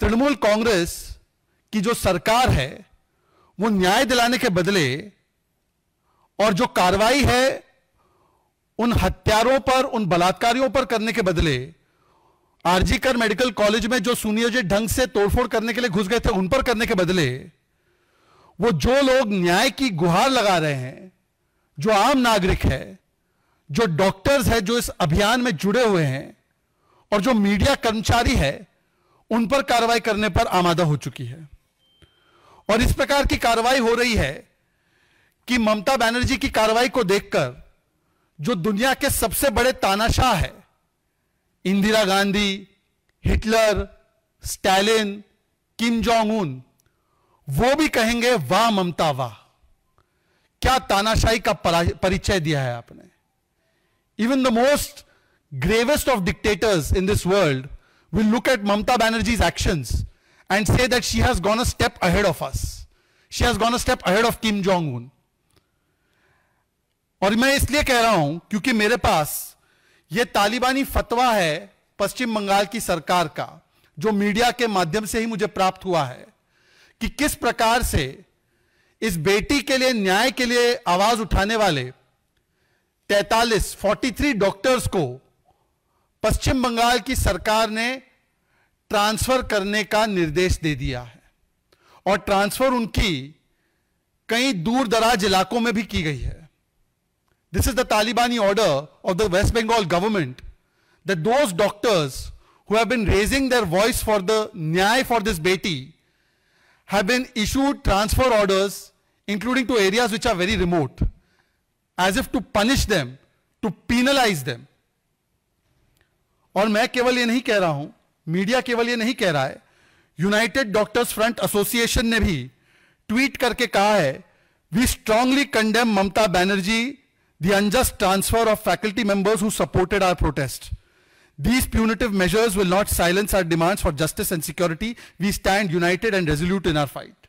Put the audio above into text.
तृणमूल कांग्रेस की जो सरकार है वो न्याय दिलाने के बदले और जो कार्रवाई है उन हत्यारों पर उन बलात्कारियों पर करने के बदले आरजी कर मेडिकल कॉलेज में जो सुनियोजित ढंग से तोड़फोड़ करने के लिए घुस गए थे उन पर करने के बदले वो जो लोग न्याय की गुहार लगा रहे हैं जो आम नागरिक है जो डॉक्टर्स है जो इस अभियान में जुड़े हुए हैं और जो मीडिया कर्मचारी है उन पर कार्रवाई करने पर आमादा हो चुकी है और इस प्रकार की कार्रवाई हो रही है कि ममता बनर्जी की कार्रवाई को देखकर जो दुनिया के सबसे बड़े तानाशाह है Indira Gandhi Hitler Stalin Kim Jong Un वो भी कहेंगे वाह ममता वाह क्या तानाशाही का परिचय दिया है आपने even the most gravest of dictators in this world will look at Mamta Banerjee's actions and say that she has gone a step ahead of us. She has gone a step ahead of Kim Jong-un. और मैं इसलिए कह रहा हूं क्योंकि मेरे पास ये तालिबानी फतवा है पश्चिम बंगाल की सरकार का जो मीडिया के माध्यम से ही मुझे प्राप्त हुआ है कि किस प्रकार से इस बेटी के लिए न्याय के लिए आवाज उठाने वाले 43, 43 डॉक्टर्स को पश्चिम बंगाल की सरकार ने ट्रांसफर करने का निर्देश दे दिया है और ट्रांसफर उनकी कई दूर दराज इलाकों में भी की गई है this is the Talibani order of the West Bengal government the those doctors who have been raising their voice for the nyay for this beti have been issued transfer orders including to areas which are very remote as if to punish them to penalise them और मैं केवल यह नहीं कह रहा हूं media केवल यह नहीं कह रहा है यूनाइटेड डॉक्टर्स फ्रंट एसोसिएशन ने भी ट्वीट करके कहा है we strongly condemn Mamata Banerjee the unjust transfer of faculty members who supported our protest these punitive measures will not silence our demands for justice and security we stand united and resolute in our fight